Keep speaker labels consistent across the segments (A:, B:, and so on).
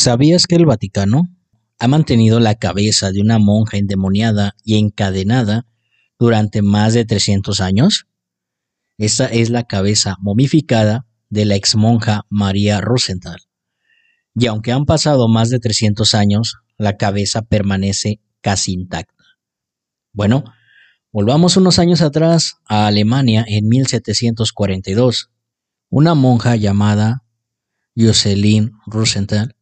A: ¿Sabías que el Vaticano ha mantenido la cabeza de una monja endemoniada y encadenada durante más de 300 años? Esta es la cabeza momificada de la exmonja María Rosenthal. Y aunque han pasado más de 300 años, la cabeza permanece casi intacta. Bueno, volvamos unos años atrás a Alemania en 1742. Una monja llamada Jocelyn Rosenthal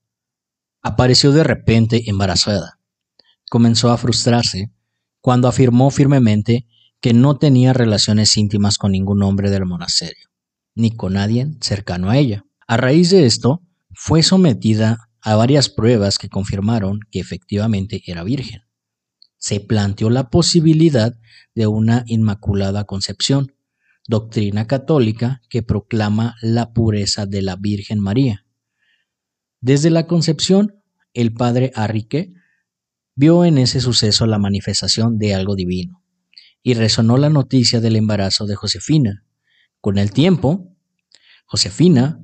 A: apareció de repente embarazada. Comenzó a frustrarse cuando afirmó firmemente que no tenía relaciones íntimas con ningún hombre del monasterio, ni con nadie cercano a ella. A raíz de esto, fue sometida a varias pruebas que confirmaron que efectivamente era virgen. Se planteó la posibilidad de una inmaculada concepción, doctrina católica que proclama la pureza de la Virgen María. Desde la concepción el padre Arrique vio en ese suceso la manifestación de algo divino, y resonó la noticia del embarazo de Josefina. Con el tiempo, Josefina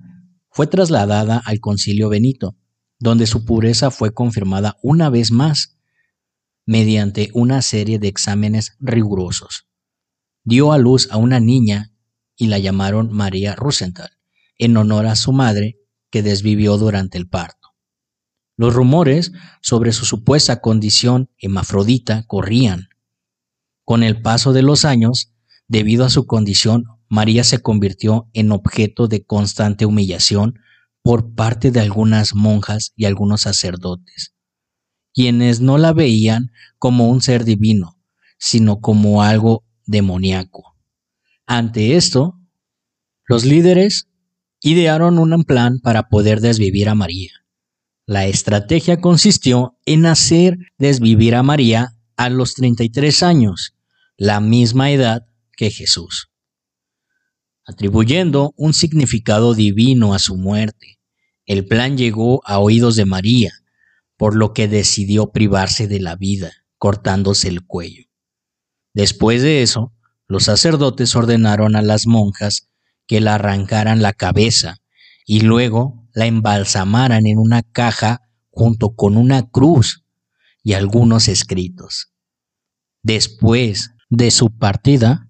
A: fue trasladada al concilio Benito, donde su pureza fue confirmada una vez más mediante una serie de exámenes rigurosos. Dio a luz a una niña y la llamaron María Rosenthal, en honor a su madre que desvivió durante el parto. Los rumores sobre su supuesta condición hemafrodita corrían. Con el paso de los años, debido a su condición, María se convirtió en objeto de constante humillación por parte de algunas monjas y algunos sacerdotes, quienes no la veían como un ser divino, sino como algo demoníaco. Ante esto, los líderes idearon un plan para poder desvivir a María. La estrategia consistió en hacer desvivir a María a los 33 años, la misma edad que Jesús, atribuyendo un significado divino a su muerte. El plan llegó a oídos de María, por lo que decidió privarse de la vida, cortándose el cuello. Después de eso, los sacerdotes ordenaron a las monjas que le arrancaran la cabeza y luego la embalsamaran en una caja junto con una cruz y algunos escritos. Después de su partida,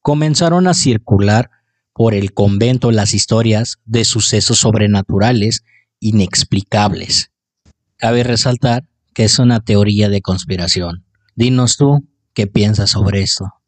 A: comenzaron a circular por el convento las historias de sucesos sobrenaturales inexplicables. Cabe resaltar que es una teoría de conspiración. Dinos tú qué piensas sobre esto.